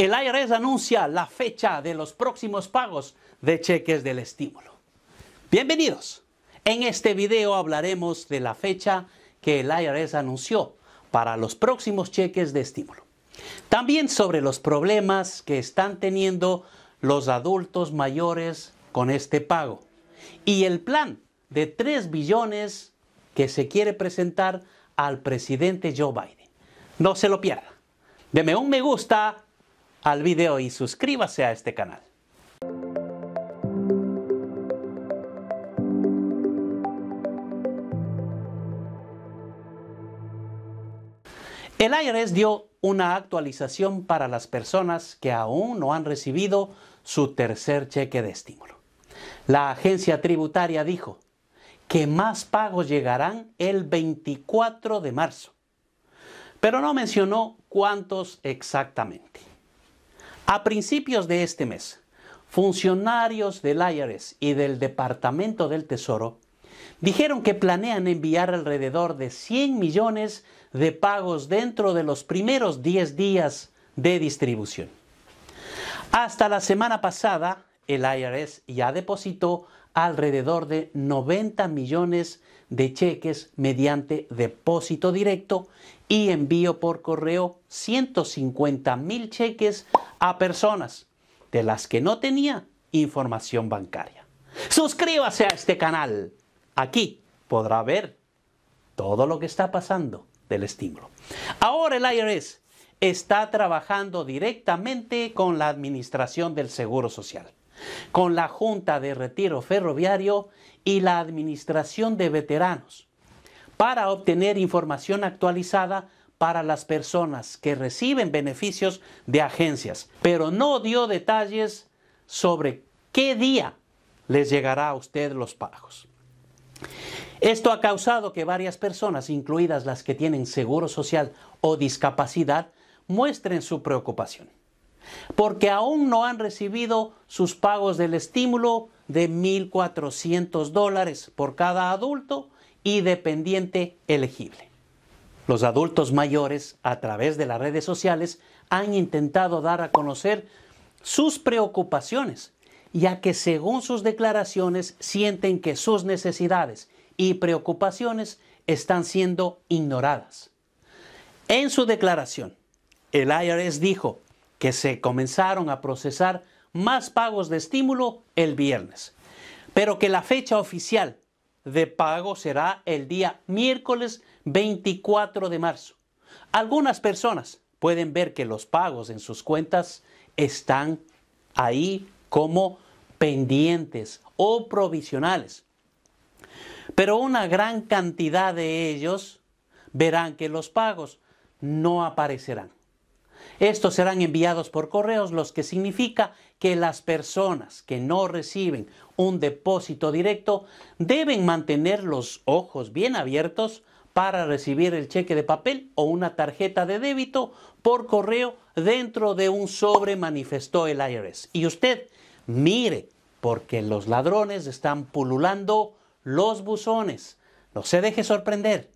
El IRS anuncia la fecha de los próximos pagos de cheques del estímulo. Bienvenidos. En este video hablaremos de la fecha que el IRS anunció para los próximos cheques de estímulo. También sobre los problemas que están teniendo los adultos mayores con este pago y el plan de 3 billones que se quiere presentar al presidente Joe Biden. No se lo pierda. Deme un me gusta al video y suscríbase a este canal. El IRS dio una actualización para las personas que aún no han recibido su tercer cheque de estímulo. La agencia tributaria dijo que más pagos llegarán el 24 de marzo, pero no mencionó cuántos exactamente. A principios de este mes, funcionarios del IRS y del Departamento del Tesoro dijeron que planean enviar alrededor de 100 millones de pagos dentro de los primeros 10 días de distribución. Hasta la semana pasada, el IRS ya depositó alrededor de 90 millones de cheques mediante depósito directo y envío por correo 150 mil cheques a personas de las que no tenía información bancaria. Suscríbase a este canal. Aquí podrá ver todo lo que está pasando del estímulo. Ahora el IRS está trabajando directamente con la Administración del Seguro Social con la Junta de Retiro Ferroviario y la Administración de Veteranos, para obtener información actualizada para las personas que reciben beneficios de agencias, pero no dio detalles sobre qué día les llegará a usted los pagos. Esto ha causado que varias personas, incluidas las que tienen seguro social o discapacidad, muestren su preocupación porque aún no han recibido sus pagos del estímulo de 1.400 dólares por cada adulto y dependiente elegible. Los adultos mayores, a través de las redes sociales, han intentado dar a conocer sus preocupaciones, ya que según sus declaraciones sienten que sus necesidades y preocupaciones están siendo ignoradas. En su declaración, el IRS dijo, que se comenzaron a procesar más pagos de estímulo el viernes, pero que la fecha oficial de pago será el día miércoles 24 de marzo. Algunas personas pueden ver que los pagos en sus cuentas están ahí como pendientes o provisionales. Pero una gran cantidad de ellos verán que los pagos no aparecerán. Estos serán enviados por correos, lo que significa que las personas que no reciben un depósito directo deben mantener los ojos bien abiertos para recibir el cheque de papel o una tarjeta de débito por correo dentro de un sobre, manifestó el IRS. Y usted, mire, porque los ladrones están pululando los buzones. No se deje sorprender.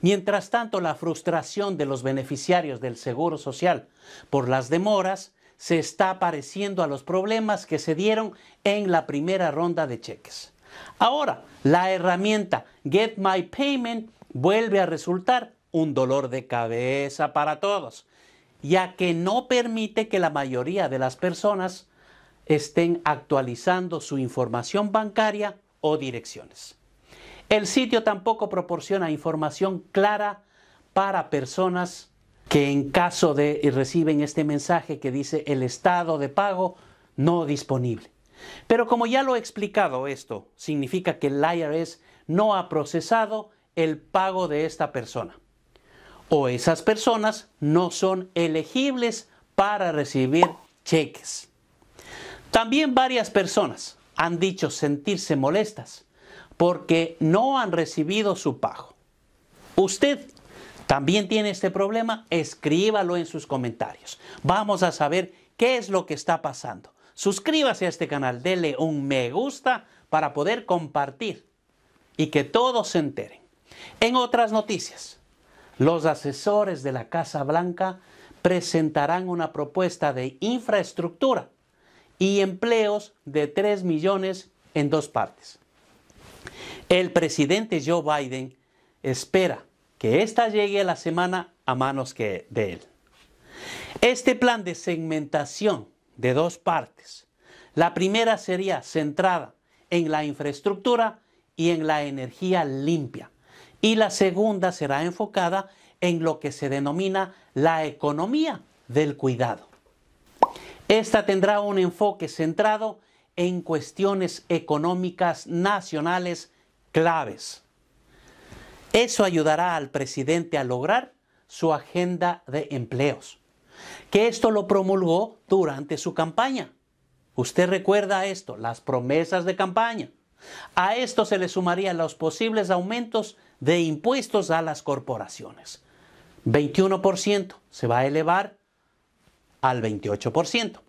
Mientras tanto, la frustración de los beneficiarios del Seguro Social por las demoras se está pareciendo a los problemas que se dieron en la primera ronda de cheques. Ahora, la herramienta Get My Payment vuelve a resultar un dolor de cabeza para todos, ya que no permite que la mayoría de las personas estén actualizando su información bancaria o direcciones. El sitio tampoco proporciona información clara para personas que en caso de eh, reciben este mensaje que dice el estado de pago no disponible. Pero como ya lo he explicado, esto significa que el IRS no ha procesado el pago de esta persona. O esas personas no son elegibles para recibir cheques. También varias personas han dicho sentirse molestas porque no han recibido su pago. Usted también tiene este problema, escríbalo en sus comentarios. Vamos a saber qué es lo que está pasando. Suscríbase a este canal, dele un me gusta para poder compartir y que todos se enteren. En otras noticias, los asesores de la Casa Blanca presentarán una propuesta de infraestructura y empleos de 3 millones en dos partes. El presidente Joe Biden espera que esta llegue la semana a manos de él. Este plan de segmentación de dos partes, la primera sería centrada en la infraestructura y en la energía limpia y la segunda será enfocada en lo que se denomina la economía del cuidado. Esta tendrá un enfoque centrado en cuestiones económicas nacionales claves. Eso ayudará al presidente a lograr su agenda de empleos, que esto lo promulgó durante su campaña. Usted recuerda esto, las promesas de campaña. A esto se le sumarían los posibles aumentos de impuestos a las corporaciones. 21% se va a elevar al 28%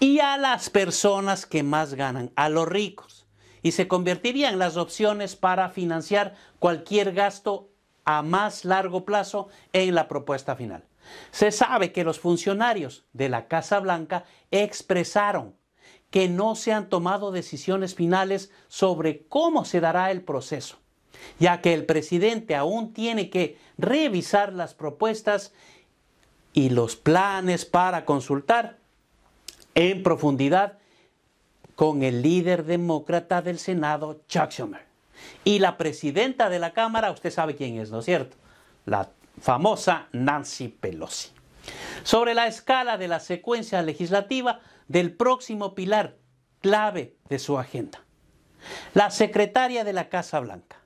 y a las personas que más ganan, a los ricos, y se convertirían las opciones para financiar cualquier gasto a más largo plazo en la propuesta final. Se sabe que los funcionarios de la Casa Blanca expresaron que no se han tomado decisiones finales sobre cómo se dará el proceso, ya que el presidente aún tiene que revisar las propuestas y los planes para consultar en profundidad con el líder demócrata del Senado, Chuck Schumer. Y la presidenta de la Cámara, usted sabe quién es, ¿no es cierto? La famosa Nancy Pelosi. Sobre la escala de la secuencia legislativa del próximo pilar clave de su agenda. La secretaria de la Casa Blanca,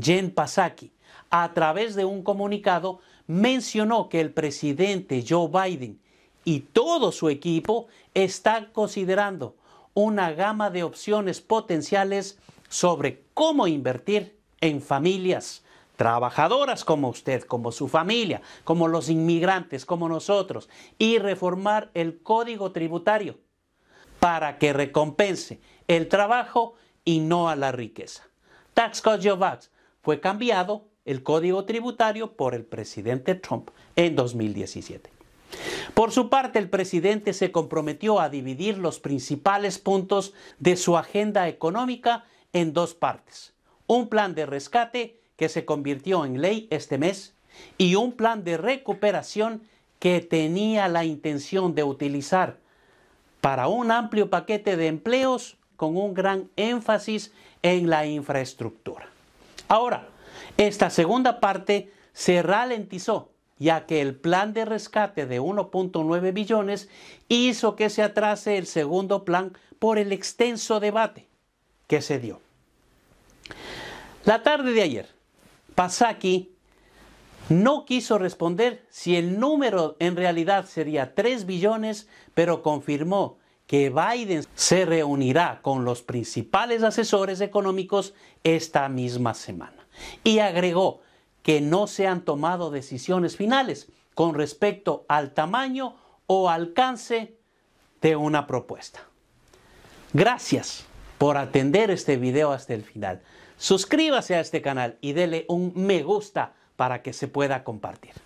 Jen Psaki, a través de un comunicado mencionó que el presidente Joe Biden y todo su equipo está considerando una gama de opciones potenciales sobre cómo invertir en familias trabajadoras como usted, como su familia, como los inmigrantes, como nosotros, y reformar el código tributario para que recompense el trabajo y no a la riqueza. Tax Code Jobs fue cambiado el código tributario por el presidente Trump en 2017. Por su parte, el presidente se comprometió a dividir los principales puntos de su agenda económica en dos partes. Un plan de rescate que se convirtió en ley este mes y un plan de recuperación que tenía la intención de utilizar para un amplio paquete de empleos con un gran énfasis en la infraestructura. Ahora, esta segunda parte se ralentizó ya que el plan de rescate de 1.9 billones hizo que se atrase el segundo plan por el extenso debate que se dio. La tarde de ayer, Pasaki no quiso responder si el número en realidad sería 3 billones, pero confirmó que Biden se reunirá con los principales asesores económicos esta misma semana. Y agregó que no se han tomado decisiones finales con respecto al tamaño o alcance de una propuesta. Gracias por atender este video hasta el final. Suscríbase a este canal y dele un me gusta para que se pueda compartir.